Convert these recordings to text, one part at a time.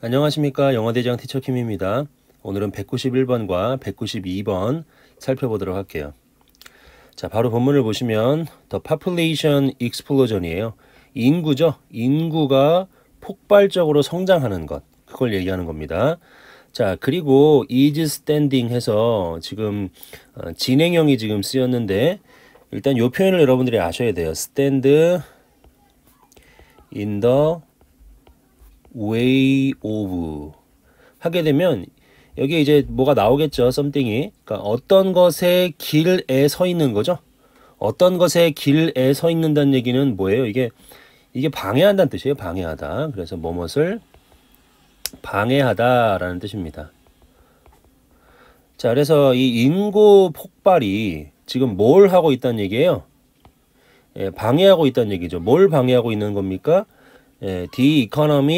안녕하십니까 영어대장 티처킴입니다. 오늘은 191번과 192번 살펴보도록 할게요. 자 바로 본문을 보시면 The population explosion이에요. 인구죠. 인구가 폭발적으로 성장하는 것 그걸 얘기하는 겁니다. 자 그리고 is standing 해서 지금 어, 진행형이 지금 쓰였는데 일단 요 표현을 여러분들이 아셔야 돼요. stand in the way of 하게 되면 여기에 이제 뭐가 나오겠죠. something이. 그러니까 어떤 것의 길에 서 있는 거죠. 어떤 것의 길에 서 있는다는 얘기는 뭐예요? 이게 이게 방해한다는 뜻이에요. 방해하다. 그래서 뭐뭇을 방해하다라는 뜻입니다. 자, 그래서 이 인구 폭발이 지금 뭘 하고 있다는 얘기예요? 예, 방해하고 있다는 얘기죠. 뭘 방해하고 있는 겁니까? 예, The e c o n o m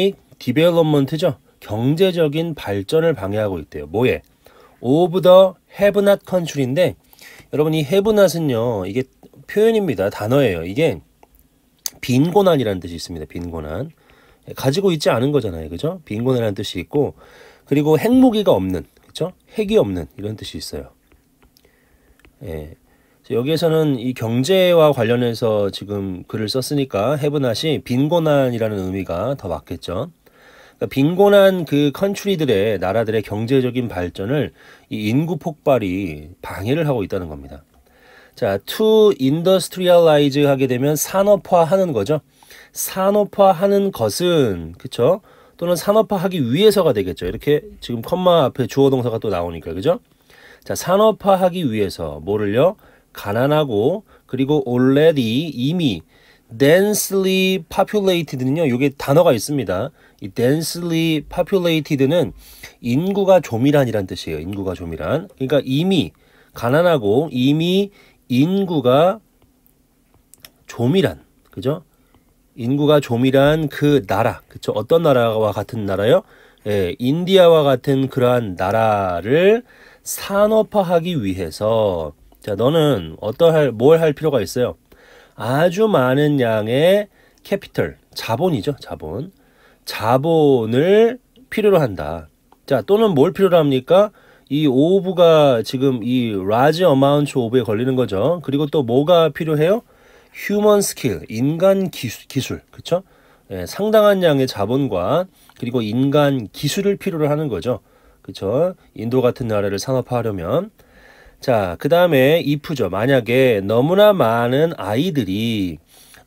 i 죠 경제적인 발전을 방해하고 있대요. 뭐에? 오브 더 해브 낫컨 v e 인데 여러분 이 해브 낫은요 이게 표현입니다. 단어예요. 이게 빈곤한이라는 뜻이 있습니다. 빈곤한. 예, 가지고 있지 않은 거잖아요. 그죠? 빈곤이라는 뜻이 있고 그리고 핵무기가 없는, 그죠? 핵이 없는 이런 뜻이 있어요. 예. 여기에서는 이 경제와 관련해서 지금 글을 썼으니까 해브낫시 빈곤한이라는 의미가 더 맞겠죠. 그러니까 빈곤한 그컨츄리들의 나라들의 경제적인 발전을 이 인구 폭발이 방해를 하고 있다는 겁니다. 자, to industrialize 하게 되면 산업화하는 거죠. 산업화하는 것은 그쵸? 또는 산업화하기 위해서가 되겠죠. 이렇게 지금 컴마 앞에 주어 동사가 또 나오니까 그죠? 자, 산업화하기 위해서 뭐를요? 가난하고 그리고 already 이미 densely populated는요. 요게 단어가 있습니다. 이 densely populated는 인구가 조밀한이란 뜻이에요. 인구가 조밀한. 그러니까 이미 가난하고 이미 인구가 조밀한. 그죠? 인구가 조밀한 그 나라. 그쵸? 어떤 나라와 같은 나라요? 예, 인디아와 같은 그러한 나라를 산업화하기 위해서 자, 너는 어떠할, 뭘 할 필요가 있어요? 아주 많은 양의 캐피털, 자본이죠, 자본. 자본을 필요로 한다. 자, 또는 뭘 필요로 합니까? 이 오브가 지금 이 라지 어마운트 오브에 걸리는 거죠. 그리고 또 뭐가 필요해요? 휴먼 스킬, 인간 기수, 기술, 그쵸? 예, 상당한 양의 자본과 그리고 인간 기술을 필요로 하는 거죠. 그쵸? 인도 같은 나라를 산업화하려면. 자, 그 다음에 if죠. 만약에 너무나 많은 아이들이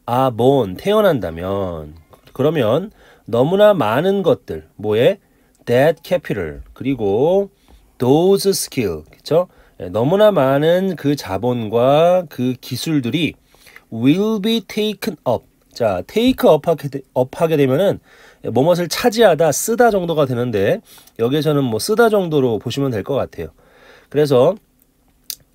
아본 태어난다면 그러면 너무나 많은 것들 뭐에 that capital 그리고 those skill 그렇 예, 너무나 많은 그 자본과 그 기술들이 will be taken up 자 take up 하게, 되, up 하게 되면은 뭐뭇을 차지하다 쓰다 정도가 되는데 여기에서는 뭐 쓰다 정도로 보시면 될 것 같아요. 그래서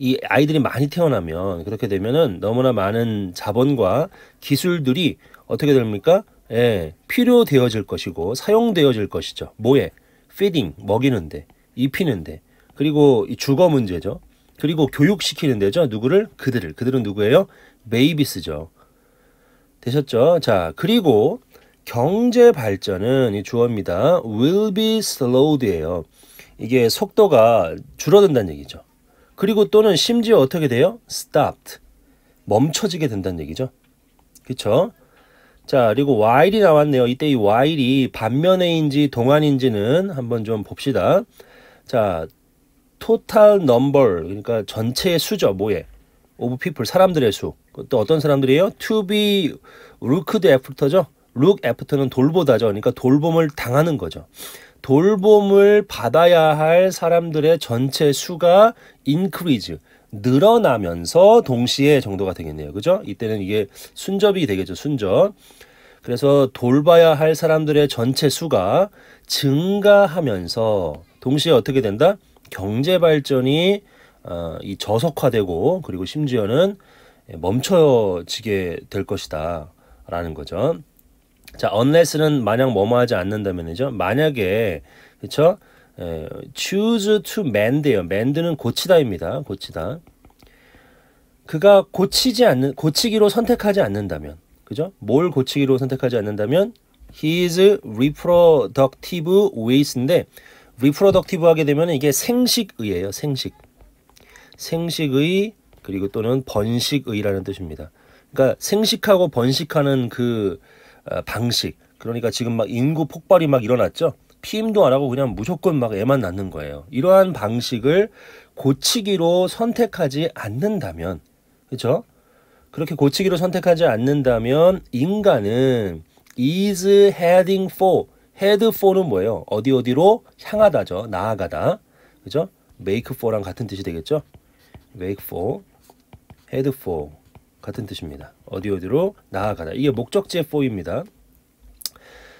이 아이들이 많이 태어나면 그렇게 되면은 너무나 많은 자본과 기술들이 어떻게 됩니까? 예, 필요되어질 것이고 사용되어질 것이죠. 뭐에? 피딩, 먹이는데, 입히는데, 그리고 이 주거 문제죠. 그리고 교육시키는 데죠. 누구를? 그들을. 그들은 누구예요? 베이비스죠. 되셨죠? 자, 그리고 경제 발전은 이 주어입니다. will be slowed예요. 이게 속도가 줄어든다는 얘기죠. 그리고 또는 심지어 어떻게 돼요? stopped. 멈춰지게 된다는 얘기죠. 그쵸? 자, 그리고 while이 나왔네요. 이때 이 while이 반면에인지 동안인지는 한번 좀 봅시다. 자, total number, 그러니까 전체의 수죠, 뭐에. of people, 사람들의 수. 또 어떤 사람들이에요? to be looked after죠. look after는 돌보다죠. 그러니까 돌봄을 당하는 거죠. 돌봄을 받아야 할 사람들의 전체 수가 increase 늘어나면서 동시에 정도가 되겠네요. 그죠? 이때는 이게 순접이 되겠죠. 순접. 그래서 돌봐야 할 사람들의 전체 수가 증가하면서 동시에 어떻게 된다? 경제 발전이 어, 이 저속화되고 그리고 심지어는 멈춰지게 될 것이다. 라는 거죠. 자, unless는 만약 뭐뭐 하지 않는다면이죠. 만약에 그렇죠? 에, choose to m e n d 요 mend는 고치다입니다. 고치다. 그가 고치지 않는 고치기로 선택하지 않는다면. 그죠? 뭘 고치기로 선택하지 않는다면 his reproductive ways인데 reproductive 하게 되면 이게 생식의예요. 생식. 생식의 그리고 또는 번식의라는 뜻입니다. 그러니까 생식하고 번식하는 그 어, 방식 그러니까 지금 막 인구 폭발이 막 일어났죠. 피임도 안 하고 그냥 무조건 막 애만 낳는 거예요. 이러한 방식을 고치기로 선택하지 않는다면 그렇죠? 그렇게 고치기로 선택하지 않는다면 인간은 is heading for head for는 뭐예요? 어디 어디로 향하다죠. 나아가다. 그죠? make for랑 같은 뜻이 되겠죠? make for head for 같은 뜻입니다. 어디 어디로 나아가다. 이게 목적지의 포입니다.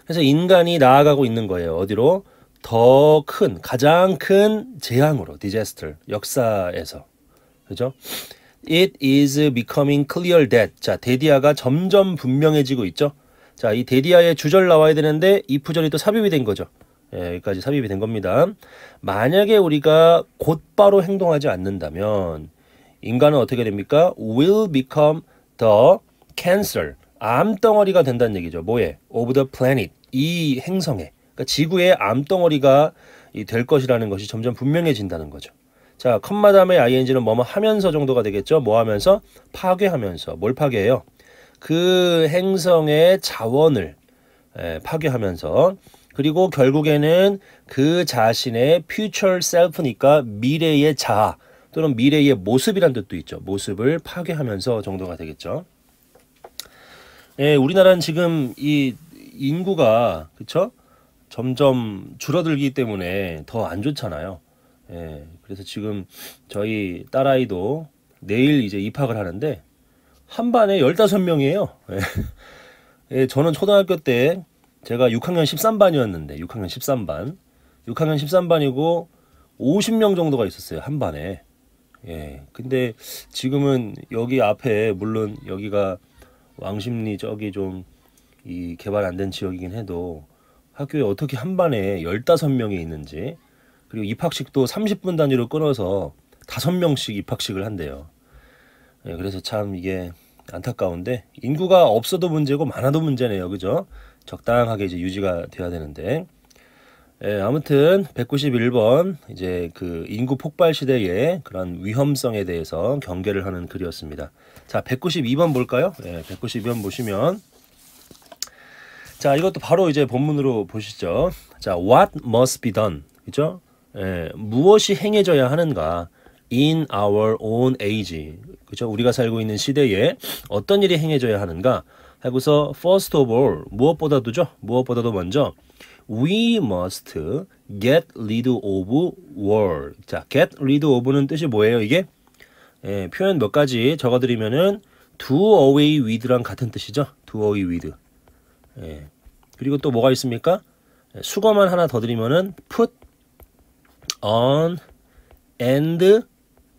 그래서 인간이 나아가고 있는 거예요. 어디로? 더 큰, 가장 큰 재앙으로, disaster, 역사에서. 그죠? It is becoming clear that. 자, 데디아가 점점 분명해지고 있죠? 자, 이 데디아의 주절 나와야 되는데, 이 부절이 또 삽입이 된 거죠. 예, 여기까지 삽입이 된 겁니다. 만약에 우리가 곧바로 행동하지 않는다면, 인간은 어떻게 됩니까? will become the cancer. 암덩어리가 된다는 얘기죠. 뭐에? of the planet. 이 행성에. 그러니까 지구의 암덩어리가 될 것이라는 것이 점점 분명해진다는 거죠. 자, 컴마담의 ing는 뭐 뭐 하면서 정도가 되겠죠. 뭐 하면서? 파괴하면서. 뭘 파괴해요? 그 행성의 자원을 예, 파괴하면서 그리고 결국에는 그 자신의 future self니까 미래의 자아 또는 미래의 모습이란 뜻도 있죠. 모습을 파괴하면서 정도가 되겠죠. 예, 우리나라는 지금 이 인구가 그쵸? 점점 줄어들기 때문에 더 안 좋잖아요. 예, 그래서 지금 저희 딸아이도 내일 이제 입학을 하는데 한 반에 1 5 명이에요 예. 예, 저는 초등학교 때 제가 6학년 13반이었는데 6학년 13반 6학년 13반이고 50명 정도가 있었어요 한 반에 예. 근데 지금은 여기 앞에 물론 여기가 왕십리 저기 좀 이 개발 안 된 지역이긴 해도 학교에 어떻게 한 반에 열다섯 명이 있는지 그리고 입학식도 삼십 분 단위로 끊어서 다섯 명씩 입학식을 한대요. 예, 그래서 참 이게 안타까운데 인구가 없어도 문제고 많아도 문제네요. 그죠? 적당하게 이제 유지가 돼야 되는데 예, 아무튼 191번 이제 그 인구 폭발 시대의 그런 위험성에 대해서 경계를 하는 글이었습니다. 자, 192번 볼까요? 예, 192번 보시면 자, 이것도 바로 이제 본문으로 보시죠. 자, what must be done. 그죠? 예, 무엇이 행해져야 하는가? in our own age. 그죠? 우리가 살고 있는 시대에 어떤 일이 행해져야 하는가? 하고서 first of all 무엇보다도죠. 무엇보다도 먼저 we must get rid of war. 자, get rid of는 뜻이 뭐예요? 이게 예, 표현 몇 가지 적어드리면은 do away with랑 같은 뜻이죠. do away with. 예. 그리고 또 뭐가 있습니까? 예, 수거만 하나 더 드리면은 put on and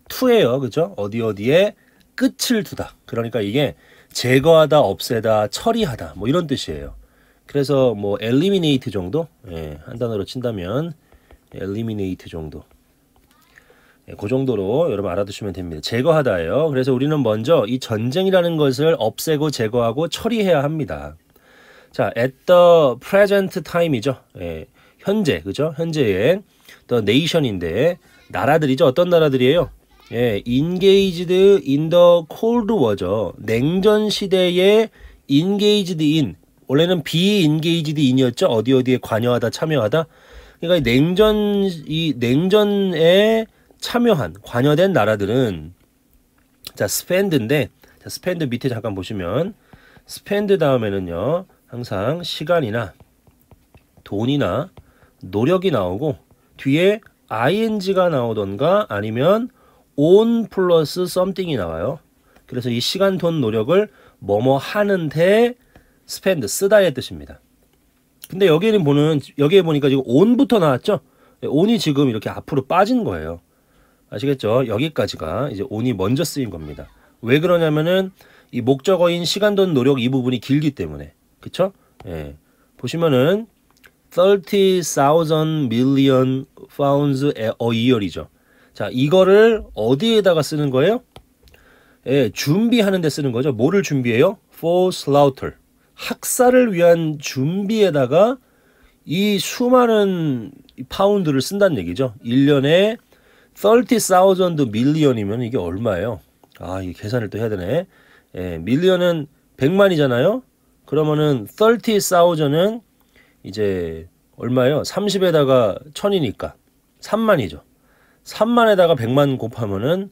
to예요. 그죠? 어디 어디에 끝을 두다. 그러니까 이게 제거하다, 없애다, 처리하다 뭐 이런 뜻이에요. 그래서 뭐 eliminate 정도 예, 한 단어로 친다면 eliminate 정도 예, 그 정도로 여러분 알아두시면 됩니다. 제거하다예요. 그래서 우리는 먼저 이 전쟁이라는 것을 없애고 제거하고 처리해야 합니다. 자, at the present time이죠. 예, 현재 그죠? 현재의 the nation인데 나라들이죠. 어떤 나라들이에요? 예, engaged in the cold war죠. 냉전 시대에 engaged in 원래는 비인게이지드 인이었죠. 어디 어디에 관여하다 참여하다. 그러니까 냉전 이 냉전에 참여한 관여된 나라들은 자 스펜드인데 자, 스펜드 밑에 잠깐 보시면 스펜드 다음에는요 항상 시간이나 돈이나 노력이 나오고 뒤에 ing가 나오던가 아니면 on 플러스 something이 나와요. 그래서 이 시간 돈 노력을 뭐뭐 하는데 스펜드 쓰다의 뜻입니다. 근데 여기는 보는 여기에 보니까 지금 on부터 나왔죠? on이 지금 이렇게 앞으로 빠진 거예요. 아시겠죠? 여기까지가 이제 on이 먼저 쓰인 겁니다. 왜 그러냐면은 이 목적어인 시간 돈 노력 이 부분이 길기 때문에 그쵸? 예. 보시면은 30,000 million pounds a year이죠. 자, 이거를 어디에다가 쓰는 거예요? 예, 준비하는 데 쓰는 거죠. 뭐를 준비해요? For slaughter. 학사를 위한 준비에다가 이 수많은 파운드를 쓴다는 얘기죠. 1년에 30,000 밀리언이면 이게 얼마예요? 아, 이게 계산을 또 해야 되네. 예, 밀리언은 100만이잖아요. 그러면은 30,000은 이제 얼마예요? 30에다가 1000이니까 3만이죠. 3만에다가 100만 곱하면은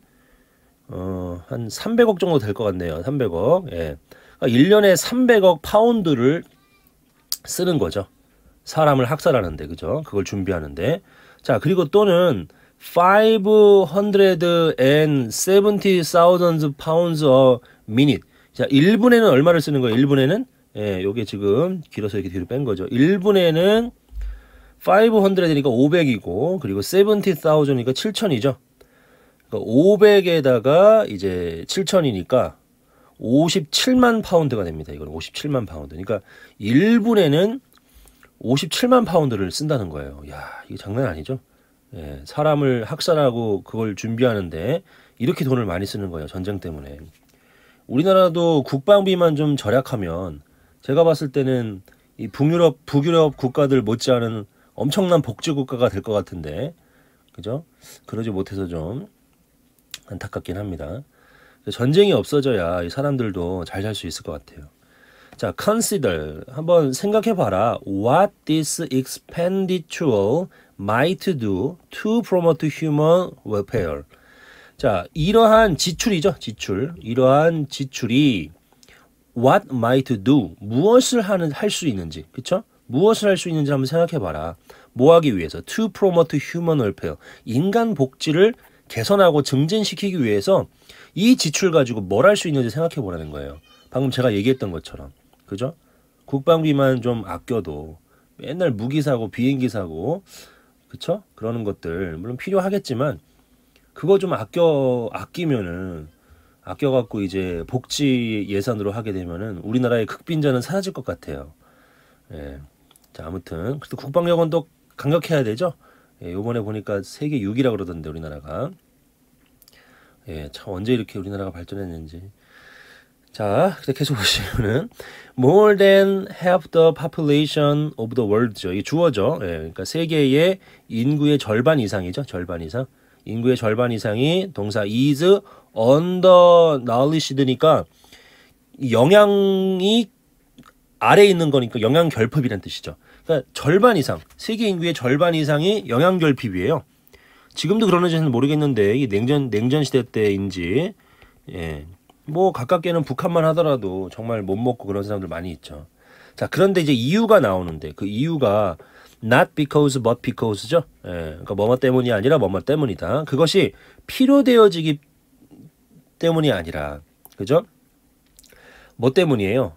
어, 한 300억 정도 될 것 같네요. 300억. 예. 1년에 어, 300억 파운드를 쓰는 거죠. 사람을 학살하는데 그죠? 그걸 준비하는데. 자, 그리고 또는 570,000 pounds a minute. 자, 1분에는 얼마를 쓰는 거예요? 1분에는 예, 요게 지금 길어서 이렇게 뒤로 뺀 거죠. 1분에는 500이니까 500이고 그리고 70,000이니까 7,000이죠. 그러니까 500에다가 이제 7,000이니까 57만 파운드가 됩니다. 이건 57만 파운드. 그러니까 1분에는 57만 파운드를 쓴다는 거예요. 야, 이거 장난 아니죠? 예, 사람을 학살하고 그걸 준비하는데 이렇게 돈을 많이 쓰는 거예요. 전쟁 때문에. 우리나라도 국방비만 좀 절약하면 제가 봤을 때는 이 북유럽 북유럽 국가들 못지않은 엄청난 복지 국가가 될 것 같은데. 그죠? 그러지 못해서 좀 안타깝긴 합니다. 전쟁이 없어져야 사람들도 잘 살 수 있을 것 같아요. 자, consider 한번 생각해 봐라. What this expenditure might do to promote human welfare. 자, 이러한 지출이죠. 지출. 이러한 지출이 what might do 무엇을 하는 할 수 있는지. 그렇죠? 무엇을 할 수 있는지 한번 생각해 봐라. 뭐 하기 위해서 to promote human welfare. 인간 복지를 개선하고 증진시키기 위해서 이 지출 가지고 뭘 할 수 있는지 생각해 보라는 거예요. 방금 제가 얘기했던 것처럼. 그죠? 국방비만 좀 아껴도 맨날 무기 사고 비행기 사고 그쵸? 그러는 것들 물론 필요하겠지만 그거 좀 아껴 아끼면은 아껴 갖고 이제 복지 예산으로 하게 되면은 우리나라의 극빈자는 사라질 것 같아요. 예. 자, 아무튼 그래도 국방력은 또 강력해야 되죠. 예, 요번에 보니까 세계 6위라 그러던데 우리나라가 예, 참 언제 이렇게 우리나라가 발전했는지 자, 계속 보시면은 more than half the population of the world죠. 이 주어죠. 예, 그러니까 세계의 인구의 절반 이상이죠. 절반 이상. 인구의 절반 이상이 동사 is under knowledge니까 영향이 아래에 있는 거니까 영향 결핍이란 뜻이죠. 그러니까 절반 이상, 세계 인구의 절반 이상이 영양결핍이에요. 지금도 그러는지 는 모르겠는데 이 냉전 냉전 시대 때인지 예. 뭐 가깝게는 북한만 하더라도 정말 못 먹고 그런 사람들 많이 있죠. 자, 그런데 이제 이유가 나오는데 그 이유가 not because but because죠. 예. 그러니까 뭐뭐 때문이 아니라 뭐뭐 때문이다. 그것이 필요되어지기 때문이 아니라 그죠? 뭐 때문이에요?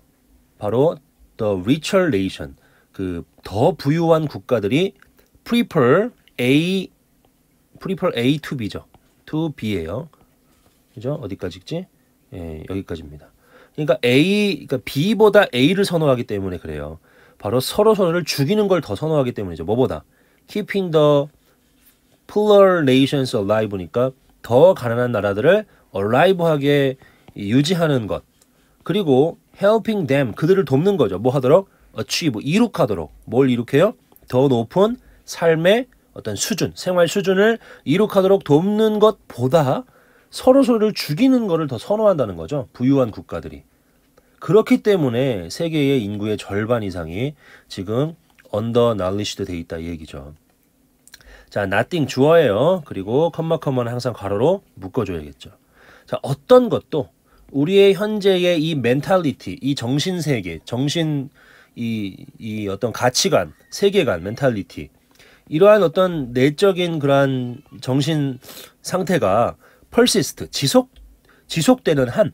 바로 the richer nation. 그더 부유한 국가들이 prefer A prefer A to B죠. to B예요. 그죠? 어디까지지? 예, 여기까지입니다. 그러니까 A 그러니까 B보다 A를 선호하기 때문에 그래요. 바로 서로 서로를 죽이는 걸 더 선호하기 때문이죠. 뭐보다 keeping the poor nations alive니까 더 가난한 나라들을 alive하게 유지하는 것. 그리고 helping them 그들을 돕는 거죠. 뭐 하도록 achieve 뭐, 이룩하도록 뭘 이룩해요? 더 높은 삶의 어떤 수준, 생활 수준을 이룩하도록 돕는 것보다 서로 서로를 죽이는 것을 더 선호한다는 거죠. 부유한 국가들이. 그렇기 때문에 세계의 인구의 절반 이상이 지금 언더 날리시드 돼 있다 이 얘기죠. 자, nothing 주어예요. 그리고 컴마 컴마는 항상 괄호로 묶어줘야겠죠. 자, 어떤 것도 우리의 현재의 이 멘탈리티, 이 정신세계, 정신 이, 이 어떤 가치관, 세계관, 멘탈리티 이러한 어떤 내적인 그러한 정신 상태가 펄시스트 지속 지속되는 한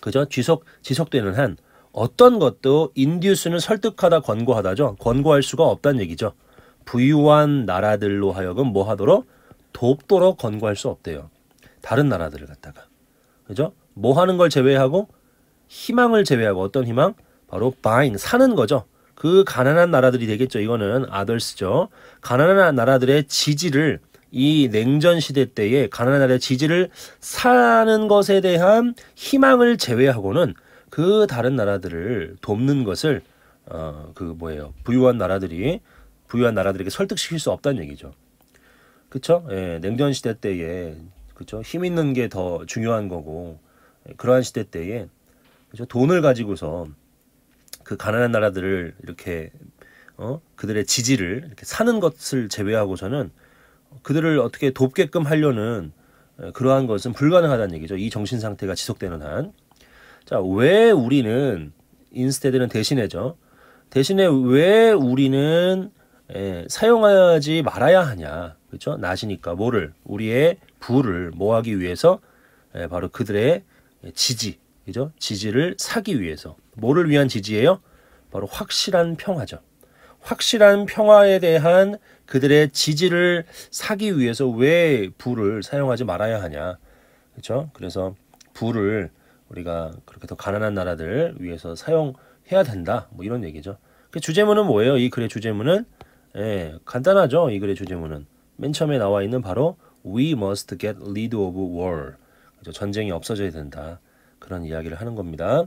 그죠 지속 지속되는 한 어떤 것도 인듀스는 설득하다 권고하다죠 권고할 수가 없다는 얘기죠 부유한 나라들로 하여금 뭐 하도록 돕도록 권고할 수 없대요 다른 나라들을 갖다가 그죠 뭐 하는 걸 제외하고 희망을 제외하고 어떤 희망 바로 buying 사는 거죠. 그 가난한 나라들이 되겠죠. 이거는 아덜스죠. 가난한 나라들의 지지를 이 냉전 시대 때에 가난한 나라의 지지를 사는 것에 대한 희망을 제외하고는 그 다른 나라들을 돕는 것을 어 그 뭐예요 부유한 나라들이 부유한 나라들에게 설득시킬 수 없다는 얘기죠. 그렇죠? 예, 냉전 시대 때에 그렇죠 힘 있는 게 더 중요한 거고 예, 그러한 시대 때에 그렇죠 돈을 가지고서 그 가난한 나라들을 이렇게 어? 그들의 지지를 이렇게 사는 것을 제외하고서는 그들을 어떻게 돕게끔 하려는 어, 그러한 것은 불가능하다는 얘기죠. 이 정신 상태가 지속되는 한. 자, 왜 우리는 인스테드는 대신에죠 대신에 왜 우리는 에, 예, 사용하지 말아야 하냐. 그렇죠? 낮이니까 뭐를 우리의 부를 모하기 위해서 에, 예, 바로 그들의 지지. 그죠? 지지를 사기 위해서 뭐를 위한 지지예요? 바로 확실한 평화죠. 확실한 평화에 대한 그들의 지지를 사기 위해서 왜 부를 사용하지 말아야 하냐. 그렇죠? 그래서 부를 우리가 그렇게 더 가난한 나라들 위해서 사용해야 된다. 뭐 이런 얘기죠. 그 주제문은 뭐예요? 이 글의 주제문은 예, 간단하죠. 이 글의 주제문은 맨 처음에 나와 있는 바로 We must get rid of war. 전쟁이 없어져야 된다. 그런 이야기를 하는 겁니다.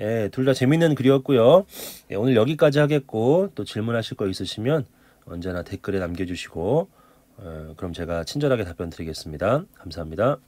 예, 둘 다 재밌는 글이었고요. 예, 오늘 여기까지 하겠고 또 질문하실 거 있으시면 언제나 댓글에 남겨주시고 어, 그럼 제가 친절하게 답변 드리겠습니다. 감사합니다.